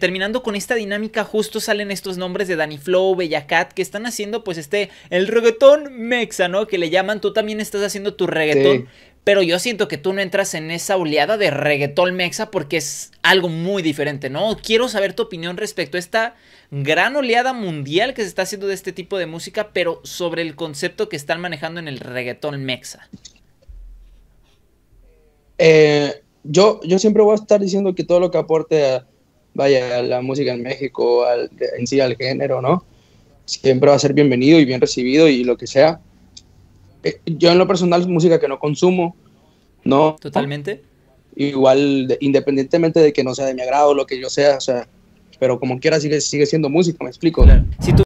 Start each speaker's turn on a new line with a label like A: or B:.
A: Terminando con esta dinámica, justo salen estos nombres de Danny Flow, Bella Cat, que están haciendo pues este, el reggaetón mexa, ¿no? Que le llaman, tú también estás haciendo tu reggaetón. Pero yo siento que tú no entras en esa oleada de reggaetón mexa porque es algo muy diferente, ¿no? Quiero saber tu opinión respecto a esta gran oleada mundial que se está haciendo de este tipo de música, pero sobre el concepto que están manejando en el reggaetón mexa.
B: Eh, yo, yo siempre voy a estar diciendo que todo lo que aporte a vaya, la música en México, en sí al género, ¿no? Siempre va a ser bienvenido y bien recibido y lo que sea. Eh, yo en lo personal es música que no consumo, ¿no? Totalmente. Igual, independientemente de que no sea de mi agrado, lo que yo sea, o sea, pero como quiera sigue, sigue siendo música, me explico. Claro. Si tú